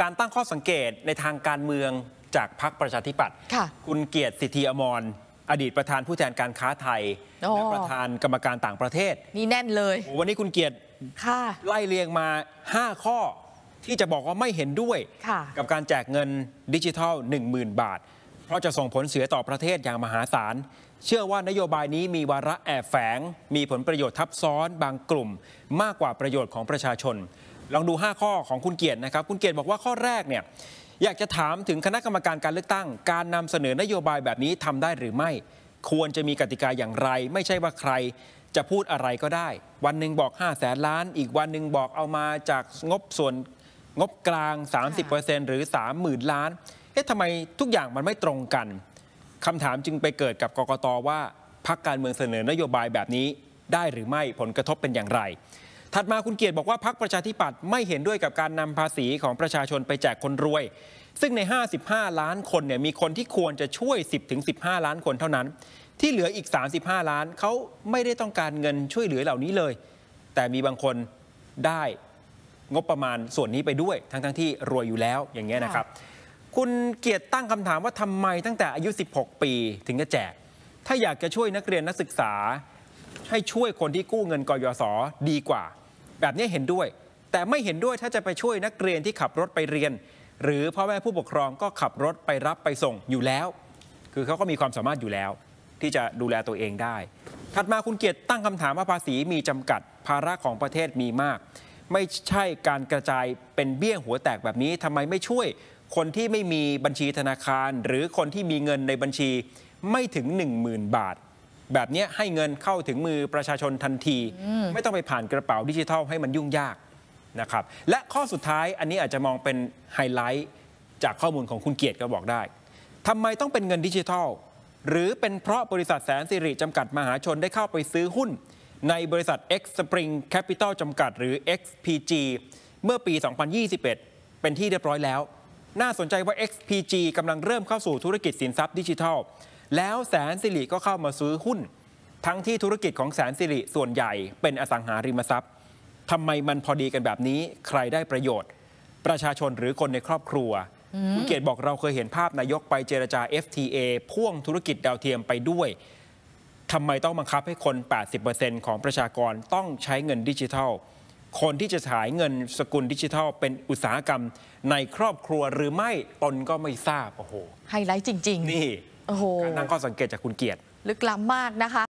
การตั้งข้อสังเกตในทางการเมืองจากพรรคประชาธิปัตย์คุณเกียรติ สิทธิอมรอดีตประธานผู้แทนการค้าไทย และประธานกรรมการต่างประเทศ นี่แน่นเลย วันนี้คุณเกียรติไล่เรียงมา 5 ข้อ ที่จะบอกว่าไม่เห็นด้วย กับการแจกเงินดิจิทัล 10,000 บาท เพราะจะส่งผลเสียต่อประเทศอย่างมหาศาลเชื่อว่านโยบายนี้มีวาระแอบแฝงมีผลประโยชน์ทับซ้อนบางกลุ่มมากกว่าประโยชน์ของประชาชนลองดู 5 ข้อของคุณเกียรตินะครับ คุณเกียรติบอกว่าข้อแรกเนี่ยอยากจะถามถึงคณะกรรมการการเลือกตั้งการนำเสนอนโยบายแบบนี้ทำได้หรือไม่ควรจะมีกติกาอย่างไร ไม่ใช่ว่าใครจะพูดอะไรก็ได้ วันหนึ่งบอก 5 0 0แสนล้าน อีกวันหนึ่งบอกเอามาจากงบส่วนงบกลาง 30%หรือ30,000ล้านเอ๊ะทำไมทุกอย่างมันไม่ตรงกันคำถามจึงไปเกิดกับกกตว่าพักการเมืองเสนอนโยบายแบบนี้ได้หรือไม่ผลกระทบเป็นอย่างไรถัดมาคุณเกียรติบอกว่าพักประชาธิปัตย์ไม่เห็นด้วยกับการนำภาษีของประชาชนไปแจกคนรวย ซึ่งใน 55 ล้านคนเนี่ยมีคนที่ควรจะช่วย 10-15ถึงล้านคนเท่านั้น ที่เหลืออีก 35 ล้านเขาไม่ได้ต้องการเงินช่วยเหลือเหล่านี้เลย แต่มีบางคนได้งบประมาณส่วนนี้ไปด้วยทั้งๆทที่รวยอยู่แล้วอย่างเงี้ยนะครับ คุณเกียรติตั้งคำถามว่าทำไมตั้งแต่อายุ 16 ปีถึงจะแจก ถ้าอยากจะช่วยนักเรียนนักศึกษา ให้ช่วยคนที่กู้เงินกยศดีกว่าแบบนี้เห็นด้วย แต่ไม่เห็นด้วยถ้าจะไปช่วยนักเรียนที่ขับรถไปเรียน หรือพ่อแม่ผู้ปกครองก็ขับรถไปรับไปส่งอยู่แล้ว คือเขาก็มีความสามารถอยู่แล้วที่จะดูแลตัวเองได้ ถัดมาคุณเกียรติตั้งคำถามว่าภาษีมีจำกัด ภาระของประเทศมีมาก ไม่ใช่การกระจายเป็นเบี้ยหัวแตกแบบนี้ ทำไมไม่ช่วยคนที่ไม่มีบัญชีธนาคารหรือคนที่มีเงินในบัญชีไม่ถึง 10,000 บาทแบบนี้ให้เงินเข้าถึงมือประชาชนทันที ไม่ต้องไปผ่านกระเป๋าดิจิทัลให้มันยุ่งยากนะครับและข้อสุดท้ายอันนี้อาจจะมองเป็นไฮไลท์ จากข้อมูลของคุณเกียรติก็บอกได้ทำไมต้องเป็นเงินดิจิทัล หรือเป็นเพราะบริษัทแสนสิริจำกัดมหาชนได้เข้าไปซื้อหุ้น ในบริษัท X Spring Capital จำกัดหรือ XPG เมื่อปี 2021 เป็นที่เรียบร้อยแล้ว น่าสนใจว่า XPG กำลังเริ่มเข้าสู่ธุรกิจสินทรัพย์ดิจิทัลแล้วแสนสิริก็เข้ามาซื้อหุ้น ทั้งที่ธุรกิจของแสนสิริส่วนใหญ่เป็นอสังหาริมทรัพย์ทำไมมันพอดีกันแบบนี้ใครได้ประโยชน์ ประชาชนหรือคนในครอบครัว คุณเกียรติบอกเราเคยเห็นภาพนายกไปเจรจา FTA พ่วงธุรกิจดาวเทียมไปด้วยทำไมต้องบังคับให้คน 80%ของประชากรต้องใช้เงินดิจิทัลคนที่จะขายเงินสกุลดิจิทัล เป็นอุตสาหกรรมในครอบครัวหรือไม่ตนก็ไม่ทราบโอ้โหไฮไลท์จริงๆนี่โอ้โหการนั่งข้อสังเกตจากคุณเกียรติลึกล้ำมากนะคะ